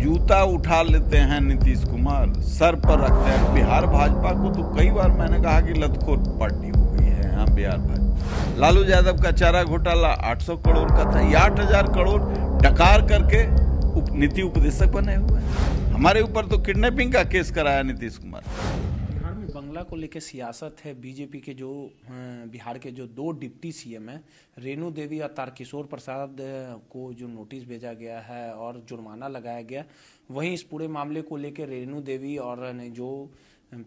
जूता उठा लेते हैं नीतीश कुमार सर पर रखते हैं बिहार भाजपा को तो कई बार मैंने कहा कि लतखोर पार्टी हो गई है यहाँ बिहार भाजपा लालू यादव का चारा घोटाला 800 करोड़ का था या आठ करोड़ डकार करके उप, नीति उपदेशक बने हुए हैं हमारे ऊपर तो किडनैपिंग का केस कराया नीतीश कुमार बांग्ला को लेकर सियासत है बीजेपी के जो बिहार के जो दो डिप्टी सीएम हैं रेणु देवी और तारकिशोर प्रसाद को जो नोटिस भेजा गया है और जुर्माना लगाया गया वहीं इस पूरे मामले को लेकर रेणु देवी और जो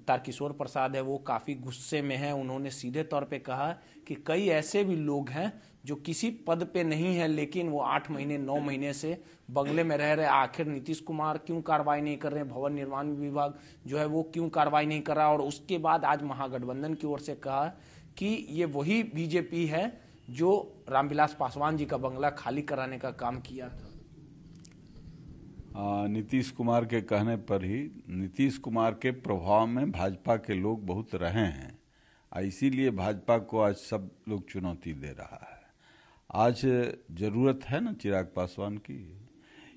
तारकिशोर प्रसाद है वो काफ़ी गुस्से में है उन्होंने सीधे तौर पे कहा कि कई ऐसे भी लोग हैं जो किसी पद पे नहीं है लेकिन वो आठ महीने नौ महीने से बंगले में रह रहे आखिर नीतीश कुमार क्यों कार्रवाई नहीं कर रहे भवन निर्माण विभाग जो है वो क्यों कार्रवाई नहीं कर रहा और उसके बाद आज महागठबंधन की ओर से कहा कि ये वही बीजेपी है जो रामविलास पासवान जी का बंगला खाली कराने का काम किया था नीतीश कुमार के कहने पर ही नीतीश कुमार के प्रभाव में भाजपा के लोग बहुत रहे हैं इसीलिए भाजपा को आज सब लोग चुनौती दे रहा है आज जरूरत है ना चिराग पासवान की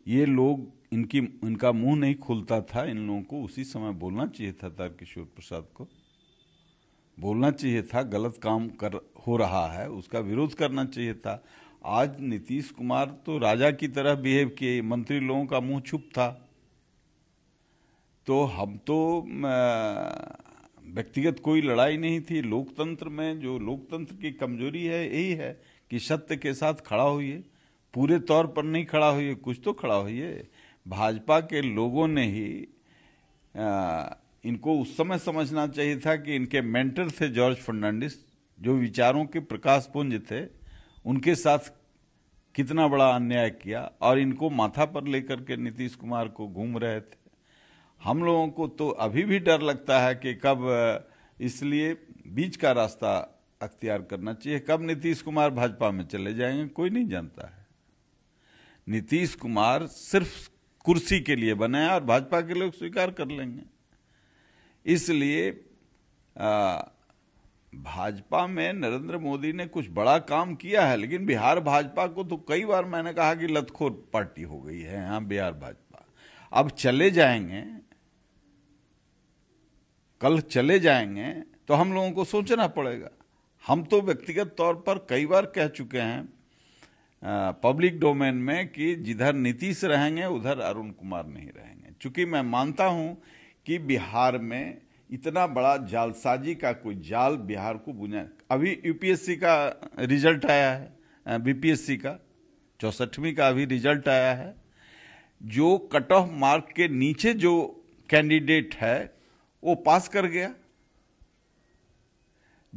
ये लोग इनकी इनका मुंह नहीं खुलता था इन लोगों को उसी समय बोलना चाहिए था तारकिशोर प्रसाद को बोलना चाहिए था गलत काम कर हो रहा है उसका विरोध करना चाहिए था आज नीतीश कुमार तो राजा की तरह बिहेव किए मंत्री लोगों का मुंह छुप था तो हम तो व्यक्तिगत कोई लड़ाई नहीं थी लोकतंत्र में जो लोकतंत्र की कमजोरी है यही है कि सत्य के साथ खड़ा हुई पूरे तौर पर नहीं खड़ा हुई कुछ तो खड़ा हुई भाजपा के लोगों ने ही आ, इनको उस समय समझना चाहिए था कि इनके मेंटर थे जॉर्ज फर्नांडिस जो विचारों के प्रकाश पुंज थे उनके साथ कितना बड़ा अन्याय किया और इनको माथा पर लेकर के नीतीश कुमार को घूम रहे थे हम लोगों को तो अभी भी डर लगता है कि कब इसलिए बीच का रास्ता अख्तियार करना चाहिए कब नीतीश कुमार भाजपा में चले जाएंगे कोई नहीं जानता है नीतीश कुमार सिर्फ कुर्सी के लिए बने हैं और भाजपा के लोग स्वीकार कर लेंगे इसलिए भाजपा में नरेंद्र मोदी ने कुछ बड़ा काम किया है लेकिन बिहार भाजपा को तो कई बार मैंने कहा कि लतखोर पार्टी हो गई है यहां बिहार भाजपा अब चले जाएंगे कल चले जाएंगे तो हम लोगों को सोचना पड़ेगा हम तो व्यक्तिगत तौर पर कई बार कह चुके हैं पब्लिक डोमेन में कि जिधर नीतीश रहेंगे उधर अरुण कुमार नहीं रहेंगे चूंकि मैं मानता हूं कि बिहार में इतना बड़ा जालसाजी का कोई जाल बिहार को बुझा अभी यूपीएससी का रिजल्ट आया है बीपीएससी का चौसठवीं का अभी रिजल्ट आया है जो कट ऑफ मार्क के नीचे जो कैंडिडेट है वो पास कर गया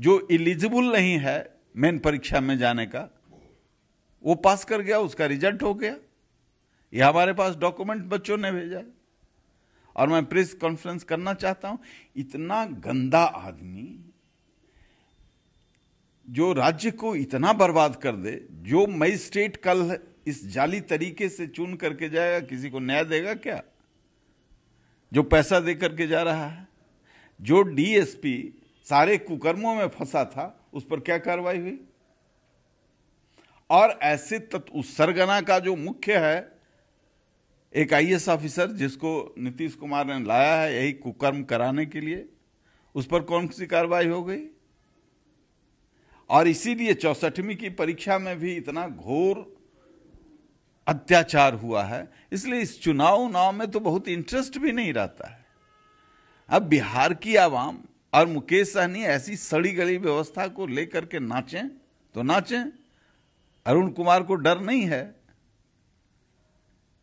जो इलिजिबल नहीं है मेन परीक्षा में जाने का वो पास कर गया उसका रिजल्ट हो गया ये हमारे पास डॉक्यूमेंट बच्चों ने भेजा है और मैं प्रेस कॉन्फ्रेंस करना चाहता हूं इतना गंदा आदमी जो राज्य को इतना बर्बाद कर दे जो मजिस्ट्रेट कल इस जाली तरीके से चुन करके जाएगा किसी को न्याय देगा क्या जो पैसा दे करके जा रहा है जो डीएसपी सारे कुकर्मों में फंसा था उस पर क्या कार्रवाई हुई और ऐसे तत्व उत्सर्गना का जो मुख्य है एक आईएएस ऑफिसर जिसको नीतीश कुमार ने लाया है यही कुकर्म कराने के लिए उस पर कौन सी कार्रवाई हो गई और इसीलिए चौसठवीं की परीक्षा में भी इतना घोर अत्याचार हुआ है इसलिए इस चुनाव उनाव में तो बहुत इंटरेस्ट भी नहीं रहता है अब बिहार की आवाम और मुकेश सहनी ऐसी सड़ी गली व्यवस्था को लेकर के नाचें तो नाचें अरुण कुमार को डर नहीं है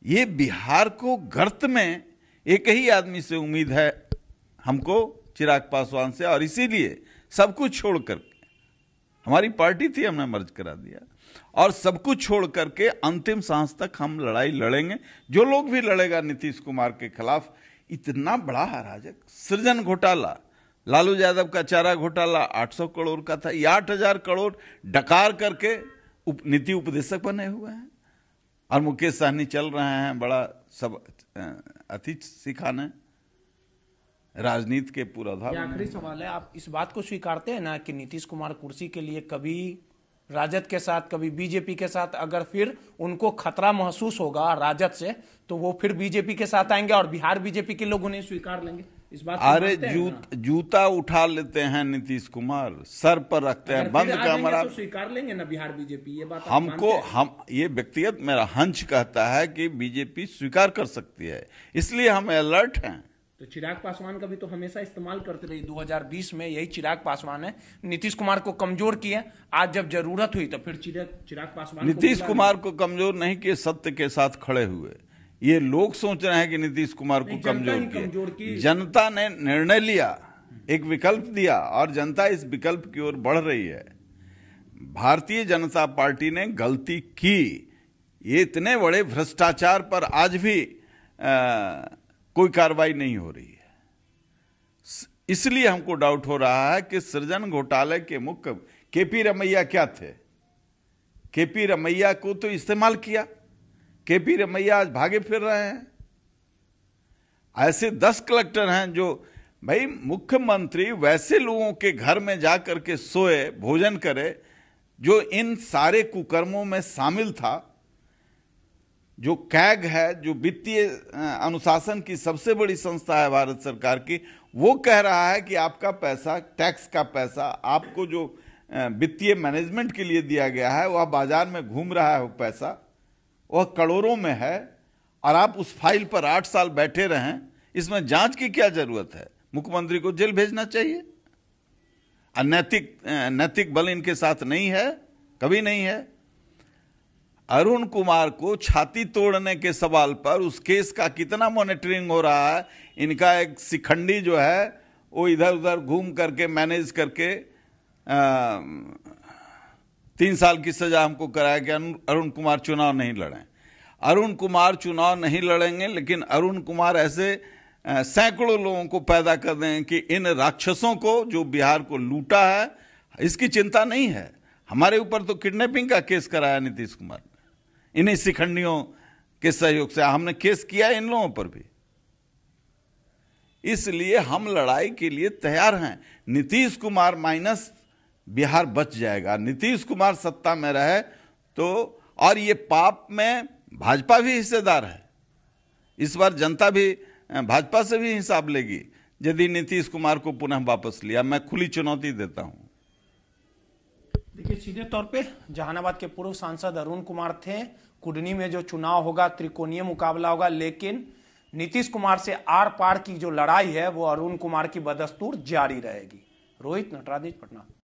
ये बिहार को गर्त में एक ही आदमी से उम्मीद है हमको चिराग पासवान से और इसीलिए सब कुछ छोड़ कर हमारी पार्टी थी हमने मर्ज करा दिया और सब कुछ छोड़ करके अंतिम सांस तक हम लड़ाई लड़ेंगे जो लोग भी लड़ेगा नीतीश कुमार के खिलाफ इतना बड़ा अराजक सृजन घोटाला लालू यादव का चारा घोटाला 800 करोड़ का था आठ हजार करोड़ डकार करके उप, नीति उपदेशक बने हुए हैं और मुकेश सहनी चल रहे हैं बड़ा सब अति सिखाने राजनीति के पूराधार आखिरी सवाल है आप इस बात को स्वीकारते हैं ना कि नीतीश कुमार कुर्सी के लिए कभी राजद के साथ कभी बीजेपी के साथ अगर फिर उनको खतरा महसूस होगा राजद से तो वो फिर बीजेपी के साथ आएंगे और बिहार बीजेपी के लोग उन्हें स्वीकार लेंगे इस बात अरे जूत जूता उठा लेते हैं नीतीश कुमार सर पर रखते हैं बंद कमरा तो स्वीकार लेंगे ना बिहार बीजेपी ये बात हमको हम ये व्यक्तिगत मेरा हंच कहता है कि बीजेपी स्वीकार कर सकती है इसलिए हम अलर्ट हैं तो चिराग पासवान का भी तो हमेशा इस्तेमाल करते रहे 2020 में यही चिराग पासवान है नीतीश कुमार को कमजोर किया आज जब जरूरत हुई तो फिर चिराग चिराग पासवान नीतीश कुमार को कमजोर नहीं किए सत्य के साथ खड़े हुए ये लोग सोच रहे हैं कि नीतीश कुमार को कमजोर किया जनता ने निर्णय लिया एक विकल्प दिया और जनता इस विकल्प की ओर बढ़ रही है भारतीय जनता पार्टी ने गलती की ये इतने बड़े भ्रष्टाचार पर आज भी आ, कोई कार्रवाई नहीं हो रही है इसलिए हमको डाउट हो रहा है कि सृजन घोटाले के मुख्य केपी रमैया क्या थे केपी रमैया को तो इस्तेमाल किया के पी रमैया आज भागे फिर रहे हैं ऐसे दस कलेक्टर हैं जो भाई मुख्यमंत्री वैसे लोगों के घर में जा करके के सोए भोजन करे जो इन सारे कुकर्मों में शामिल था जो कैग है जो वित्तीय अनुशासन की सबसे बड़ी संस्था है भारत सरकार की वो कह रहा है कि आपका पैसा टैक्स का पैसा आपको जो वित्तीय मैनेजमेंट के लिए दिया गया है वह बाजार में घूम रहा है वो पैसा वह करोड़ों में है और आप उस फाइल पर आठ साल बैठे रहें इसमें जांच की क्या जरूरत है मुख्यमंत्री को जेल भेजना चाहिए अनैतिक नैतिक बल इनके साथ नहीं है कभी नहीं है अरुण कुमार को छाती तोड़ने के सवाल पर उस केस का कितना मॉनिटरिंग हो रहा है इनका एक सिखंडी जो है वो इधर उधर घूम करके मैनेज करके आ, तीन साल की सजा हमको कराया कि अरुण कुमार चुनाव नहीं लड़ें अरुण कुमार चुनाव नहीं लड़ेंगे लेकिन अरुण कुमार ऐसे सैकड़ों लोगों को पैदा कर दें कि इन राक्षसों को जो बिहार को लूटा है इसकी चिंता नहीं है हमारे ऊपर तो किडनैपिंग का केस कराया नीतीश कुमार ने इन्हीं शिखंडियों के सहयोग से हमने केस किया इन लोगों पर भी इसलिए हम लड़ाई के लिए तैयार हैं नीतीश कुमार माइनस बिहार बच जाएगा नीतीश कुमार सत्ता में रहे तो और ये पाप में भाजपा भी हिस्सेदार है इस बार जनता भी भाजपा से भी हिसाब लेगी यदि नीतीश कुमार को पुनः वापस लिया मैं खुली चुनौती देता हूं देखिए सीधे तौर पे जहानाबाद के पूर्व सांसद अरुण कुमार थे कुडनी में जो चुनाव होगा त्रिकोणीय मुकाबला होगा लेकिन नीतीश कुमार से आर पार की जो लड़ाई है वो अरुण कुमार की बदस्तूर जारी रहेगी रोहित नटराज पटना